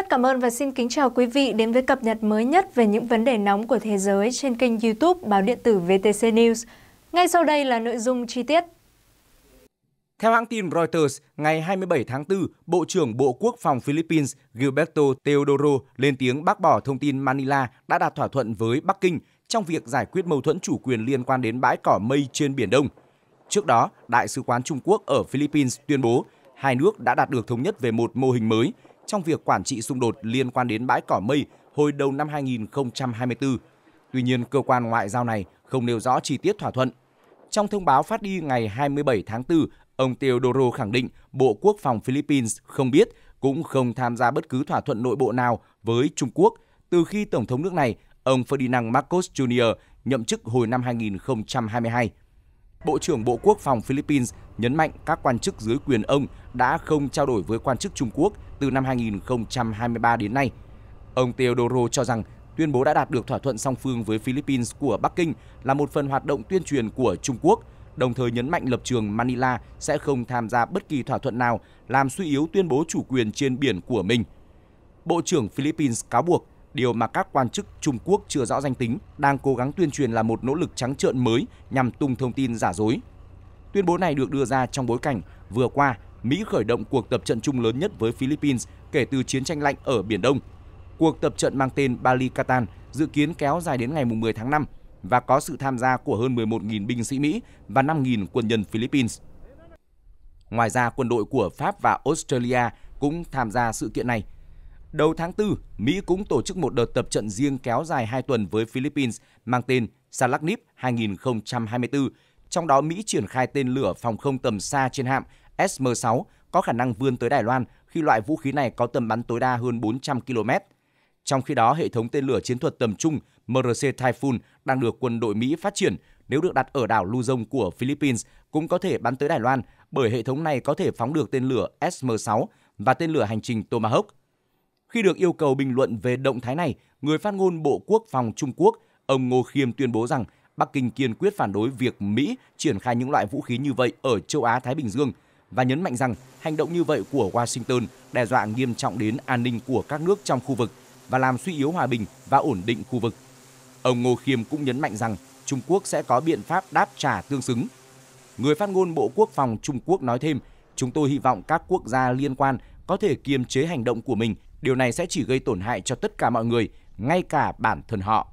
rất cảm ơn và xin kính chào quý vị đến với cập nhật mới nhất về những vấn đề nóng của thế giới trên kênh YouTube Báo điện tử VTC News. Ngay sau đây là nội dung chi tiết. Theo hãng tin Reuters, ngày 27 tháng 4, Bộ trưởng Bộ Quốc phòng Philippines Gilberto Teodoro lên tiếng bác bỏ thông tin Manila đã đạt thỏa thuận với Bắc Kinh trong việc giải quyết mâu thuẫn chủ quyền liên quan đến bãi cỏ mây trên Biển Đông. Trước đó, Đại sứ quán Trung Quốc ở Philippines tuyên bố hai nước đã đạt được thống nhất về một mô hình mới – trong việc quản trị xung đột liên quan đến bãi cỏ mây hồi đầu năm 2024. Tuy nhiên, cơ quan ngoại giao này không nêu rõ chi tiết thỏa thuận. Trong thông báo phát đi ngày 27 tháng 4, ông Teodoro khẳng định Bộ Quốc phòng Philippines không biết cũng không tham gia bất cứ thỏa thuận nội bộ nào với Trung Quốc từ khi Tổng thống nước này, ông Ferdinand Marcos Jr. nhậm chức hồi năm 2022. Bộ trưởng Bộ Quốc phòng Philippines nhấn mạnh các quan chức dưới quyền ông đã không trao đổi với quan chức Trung Quốc từ năm 2023 đến nay. Ông Teodoro cho rằng tuyên bố đã đạt được thỏa thuận song phương với Philippines của Bắc Kinh là một phần hoạt động tuyên truyền của Trung Quốc, đồng thời nhấn mạnh lập trường Manila sẽ không tham gia bất kỳ thỏa thuận nào làm suy yếu tuyên bố chủ quyền trên biển của mình. Bộ trưởng Philippines cáo buộc điều mà các quan chức Trung Quốc chưa rõ danh tính đang cố gắng tuyên truyền là một nỗ lực trắng trợn mới nhằm tung thông tin giả dối. Tuyên bố này được đưa ra trong bối cảnh vừa qua Mỹ khởi động cuộc tập trận chung lớn nhất với Philippines kể từ chiến tranh lạnh ở Biển Đông. Cuộc tập trận mang tên Balikatan dự kiến kéo dài đến ngày 10 tháng 5 và có sự tham gia của hơn 11.000 binh sĩ Mỹ và 5.000 quân nhân Philippines. Ngoài ra, quân đội của Pháp và Australia cũng tham gia sự kiện này – Đầu tháng 4, Mỹ cũng tổ chức một đợt tập trận riêng kéo dài 2 tuần với Philippines mang tên Salaknip 2024. Trong đó, Mỹ triển khai tên lửa phòng không tầm xa trên hạm SM-6 có khả năng vươn tới Đài Loan khi loại vũ khí này có tầm bắn tối đa hơn 400 km. Trong khi đó, hệ thống tên lửa chiến thuật tầm trung MRC Typhoon đang được quân đội Mỹ phát triển nếu được đặt ở đảo Luzon của Philippines cũng có thể bắn tới Đài Loan bởi hệ thống này có thể phóng được tên lửa SM-6 và tên lửa hành trình Tomahawk – khi được yêu cầu bình luận về động thái này, người phát ngôn Bộ Quốc phòng Trung Quốc, ông Ngô Khiêm tuyên bố rằng Bắc Kinh kiên quyết phản đối việc Mỹ triển khai những loại vũ khí như vậy ở châu Á Thái Bình Dương và nhấn mạnh rằng hành động như vậy của Washington đe dọa nghiêm trọng đến an ninh của các nước trong khu vực và làm suy yếu hòa bình và ổn định khu vực. Ông Ngô Khiêm cũng nhấn mạnh rằng Trung Quốc sẽ có biện pháp đáp trả tương xứng. Người phát ngôn Bộ Quốc phòng Trung Quốc nói thêm, chúng tôi hy vọng các quốc gia liên quan có thể kiềm chế hành động của mình điều này sẽ chỉ gây tổn hại cho tất cả mọi người, ngay cả bản thân họ.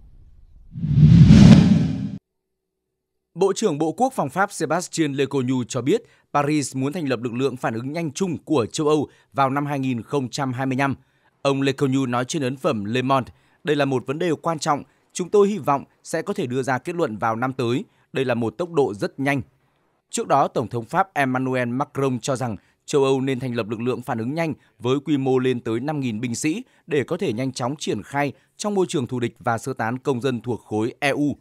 Bộ trưởng Bộ Quốc phòng Pháp Sébastien Lecornu cho biết Paris muốn thành lập lực lượng phản ứng nhanh chung của châu Âu vào năm 2025. Ông Lecornu nói trên ấn phẩm Le Monde, đây là một vấn đề quan trọng, chúng tôi hy vọng sẽ có thể đưa ra kết luận vào năm tới, đây là một tốc độ rất nhanh. Trước đó, Tổng thống Pháp Emmanuel Macron cho rằng châu Âu nên thành lập lực lượng phản ứng nhanh với quy mô lên tới 5.000 binh sĩ để có thể nhanh chóng triển khai trong môi trường thù địch và sơ tán công dân thuộc khối EU.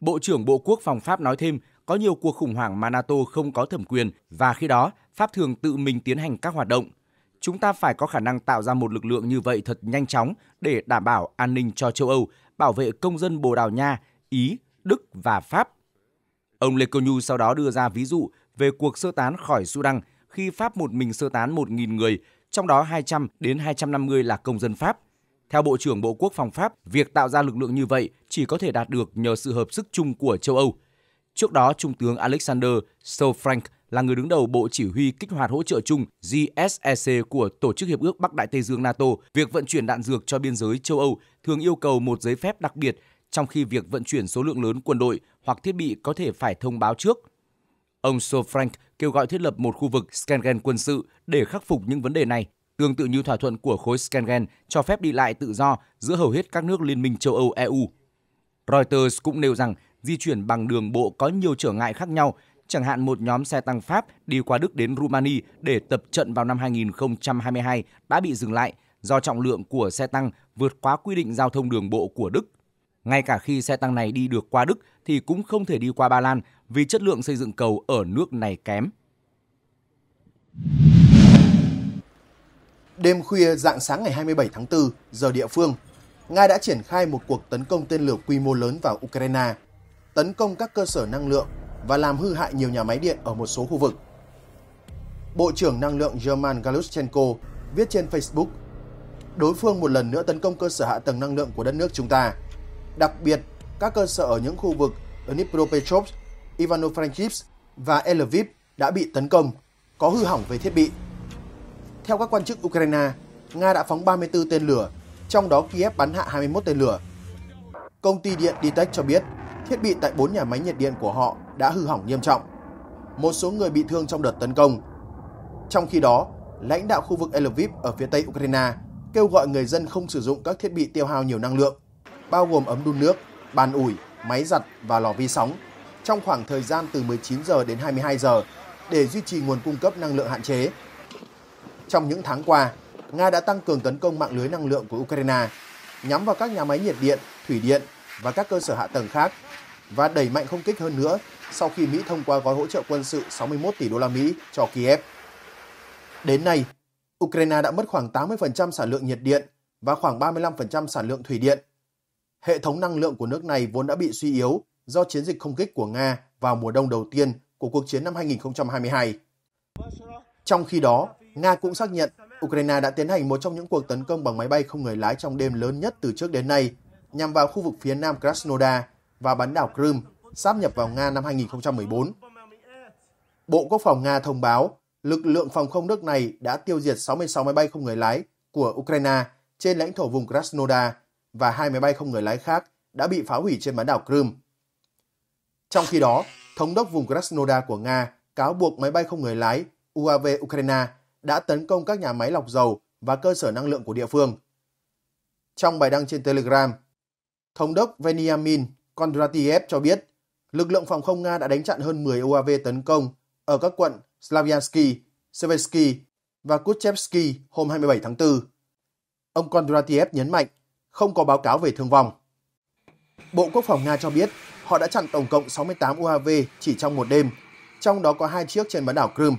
Bộ trưởng Bộ Quốc phòng Pháp nói thêm, có nhiều cuộc khủng hoảng mà NATO không có thẩm quyền và khi đó Pháp thường tự mình tiến hành các hoạt động. Chúng ta phải có khả năng tạo ra một lực lượng như vậy thật nhanh chóng để đảm bảo an ninh cho châu Âu, bảo vệ công dân Bồ Đào Nha, Ý, Đức và Pháp. Ông Lê Cô Nhu sau đó đưa ra ví dụ về cuộc sơ tán khỏi Sudan – khi Pháp một mình sơ tán 1.000 người, trong đó 200 đến 250 là công dân Pháp. Theo Bộ trưởng Bộ Quốc phòng Pháp, việc tạo ra lực lượng như vậy chỉ có thể đạt được nhờ sự hợp sức chung của châu Âu. Trước đó, Trung tướng Alexander Sofrank là người đứng đầu Bộ Chỉ huy Kích hoạt Hỗ trợ chung GSEC của Tổ chức Hiệp ước Bắc Đại Tây Dương NATO. Việc vận chuyển đạn dược cho biên giới châu Âu thường yêu cầu một giấy phép đặc biệt, trong khi việc vận chuyển số lượng lớn quân đội hoặc thiết bị có thể phải thông báo trước – Ông Sofrank kêu gọi thiết lập một khu vực Schengen quân sự để khắc phục những vấn đề này, tương tự như thỏa thuận của khối Schengen cho phép đi lại tự do giữa hầu hết các nước Liên minh châu Âu EU. Reuters cũng nêu rằng di chuyển bằng đường bộ có nhiều trở ngại khác nhau, chẳng hạn một nhóm xe tăng Pháp đi qua Đức đến Rumani để tập trận vào năm 2022 đã bị dừng lại do trọng lượng của xe tăng vượt quá quy định giao thông đường bộ của Đức. Ngay cả khi xe tăng này đi được qua Đức thì cũng không thể đi qua Ba Lan vì chất lượng xây dựng cầu ở nước này kém. Đêm khuya dạng sáng ngày 27 tháng 4 giờ địa phương, Nga đã triển khai một cuộc tấn công tên lửa quy mô lớn vào Ukraine, tấn công các cơ sở năng lượng và làm hư hại nhiều nhà máy điện ở một số khu vực. Bộ trưởng Năng lượng German Galushchenko viết trên Facebook, đối phương một lần nữa tấn công cơ sở hạ tầng năng lượng của đất nước chúng ta đặc biệt các cơ sở ở những khu vực Dnipropetrovsk, Ivano-Frankivsk và Lviv đã bị tấn công, có hư hỏng về thiết bị. Theo các quan chức Ukraine, Nga đã phóng 34 tên lửa, trong đó Kiev bắn hạ 21 tên lửa. Công ty điện Ditech cho biết, thiết bị tại 4 nhà máy nhiệt điện của họ đã hư hỏng nghiêm trọng. Một số người bị thương trong đợt tấn công. Trong khi đó, lãnh đạo khu vực Lviv ở phía tây Ukraine kêu gọi người dân không sử dụng các thiết bị tiêu hao nhiều năng lượng bao gồm ấm đun nước, bàn ủi, máy giặt và lò vi sóng trong khoảng thời gian từ 19 giờ đến 22 giờ để duy trì nguồn cung cấp năng lượng hạn chế. Trong những tháng qua, Nga đã tăng cường tấn công mạng lưới năng lượng của Ukraine, nhắm vào các nhà máy nhiệt điện, thủy điện và các cơ sở hạ tầng khác và đẩy mạnh không kích hơn nữa sau khi Mỹ thông qua gói hỗ trợ quân sự 61 tỷ đô la Mỹ cho Kiev. Đến nay, Ukraine đã mất khoảng 80% sản lượng nhiệt điện và khoảng 35% sản lượng thủy điện Hệ thống năng lượng của nước này vốn đã bị suy yếu do chiến dịch không kích của Nga vào mùa đông đầu tiên của cuộc chiến năm 2022. Trong khi đó, Nga cũng xác nhận Ukraine đã tiến hành một trong những cuộc tấn công bằng máy bay không người lái trong đêm lớn nhất từ trước đến nay, nhằm vào khu vực phía nam Krasnodar và bán đảo Crimea, sáp nhập vào Nga năm 2014. Bộ Quốc phòng Nga thông báo lực lượng phòng không nước này đã tiêu diệt 66 máy bay không người lái của Ukraine trên lãnh thổ vùng Krasnodar và hai máy bay không người lái khác đã bị phá hủy trên bán đảo Crimea. Trong khi đó, thống đốc vùng Krasnodar của Nga cáo buộc máy bay không người lái UAV Ukraine đã tấn công các nhà máy lọc dầu và cơ sở năng lượng của địa phương. Trong bài đăng trên Telegram, thống đốc Veniamin Kondratiev cho biết lực lượng phòng không Nga đã đánh chặn hơn 10 UAV tấn công ở các quận Slavyansky, Sevetsky và Kuchevsky hôm 27 tháng 4. Ông Kondratiev nhấn mạnh không có báo cáo về thương vong. Bộ Quốc phòng Nga cho biết họ đã chặn tổng cộng 68 UAV chỉ trong một đêm, trong đó có hai chiếc trên bán đảo Crimea.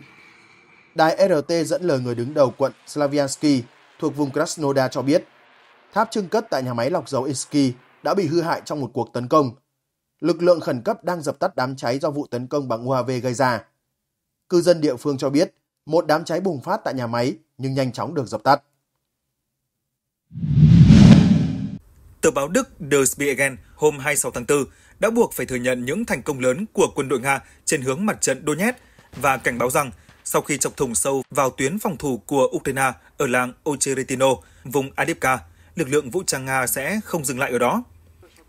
Đài RT dẫn lời người đứng đầu quận Slaviansky thuộc vùng Krasnodar cho biết, tháp trưng cất tại nhà máy lọc dầu Insky đã bị hư hại trong một cuộc tấn công. Lực lượng khẩn cấp đang dập tắt đám cháy do vụ tấn công bằng UAV gây ra. Cư dân địa phương cho biết, một đám cháy bùng phát tại nhà máy nhưng nhanh chóng được dập tắt tờ báo Đức Der Spiegel hôm 26 tháng 4 đã buộc phải thừa nhận những thành công lớn của quân đội Nga trên hướng mặt trận Donetsk và cảnh báo rằng sau khi chọc thủng sâu vào tuyến phòng thủ của Ukraine ở làng Ocheretino, vùng Adipka, lực lượng vũ trang Nga sẽ không dừng lại ở đó.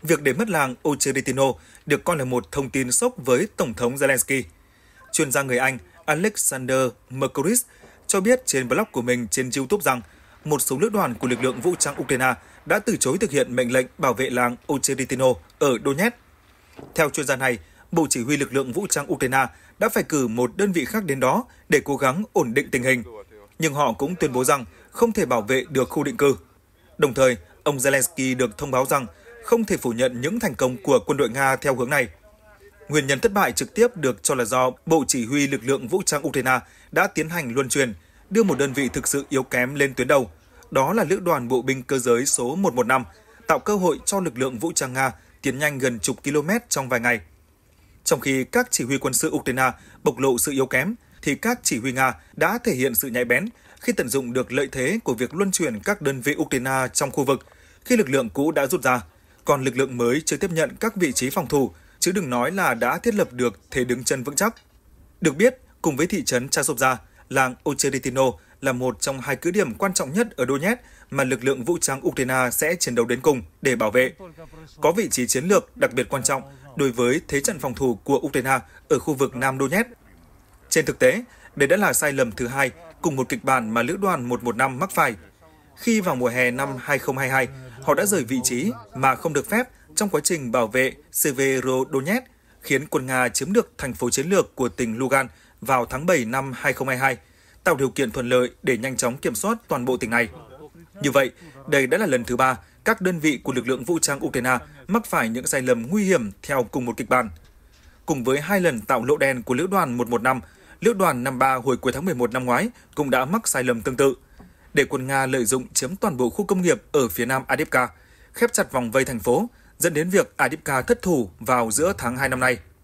Việc để mất làng Ocheretino được coi là một thông tin sốc với Tổng thống Zelensky. Chuyên gia người Anh Alexander Mercuris cho biết trên blog của mình trên YouTube rằng một số lữ đoàn của lực lượng vũ trang Ukraine đã từ chối thực hiện mệnh lệnh bảo vệ làng Ocheritino ở Donetsk. Theo chuyên gia này, Bộ Chỉ huy lực lượng vũ trang Ukraine đã phải cử một đơn vị khác đến đó để cố gắng ổn định tình hình. Nhưng họ cũng tuyên bố rằng không thể bảo vệ được khu định cư. Đồng thời, ông Zelensky được thông báo rằng không thể phủ nhận những thành công của quân đội Nga theo hướng này. Nguyên nhân thất bại trực tiếp được cho là do Bộ Chỉ huy lực lượng vũ trang Ukraine đã tiến hành luân truyền, đưa một đơn vị thực sự yếu kém lên tuyến đầu – đó là Lữ đoàn Bộ binh Cơ giới số 115, tạo cơ hội cho lực lượng vũ trang Nga tiến nhanh gần chục km trong vài ngày. Trong khi các chỉ huy quân sự Ukraine bộc lộ sự yếu kém, thì các chỉ huy Nga đã thể hiện sự nhạy bén khi tận dụng được lợi thế của việc luân chuyển các đơn vị Ukraine trong khu vực khi lực lượng cũ đã rút ra, còn lực lượng mới chưa tiếp nhận các vị trí phòng thủ, chứ đừng nói là đã thiết lập được thế đứng chân vững chắc. Được biết, cùng với thị trấn Chasovia, làng Ocheditino là một trong hai cứ điểm quan trọng nhất ở Donetsk mà lực lượng vũ trang Ukraine sẽ chiến đấu đến cùng để bảo vệ. Có vị trí chiến lược đặc biệt quan trọng đối với thế trận phòng thủ của Ukraine ở khu vực Nam Donetsk. Trên thực tế, đây đã là sai lầm thứ hai cùng một kịch bản mà Lữ đoàn 115 mắc phải. Khi vào mùa hè năm 2022, họ đã rời vị trí mà không được phép trong quá trình bảo vệ Severodonetsk, khiến quân Nga chiếm được thành phố chiến lược của tỉnh Lugan vào tháng 7 năm 2022 tạo điều kiện thuận lợi để nhanh chóng kiểm soát toàn bộ tỉnh này. Như vậy, đây đã là lần thứ ba các đơn vị của lực lượng vũ trang Ukraine mắc phải những sai lầm nguy hiểm theo cùng một kịch bản. Cùng với hai lần tạo lỗ đen của Lữ đoàn 115, Lữ đoàn 53 hồi cuối tháng 11 năm ngoái cũng đã mắc sai lầm tương tự. Để quân Nga lợi dụng chiếm toàn bộ khu công nghiệp ở phía nam Adipka, khép chặt vòng vây thành phố, dẫn đến việc Adipka thất thủ vào giữa tháng 2 năm nay.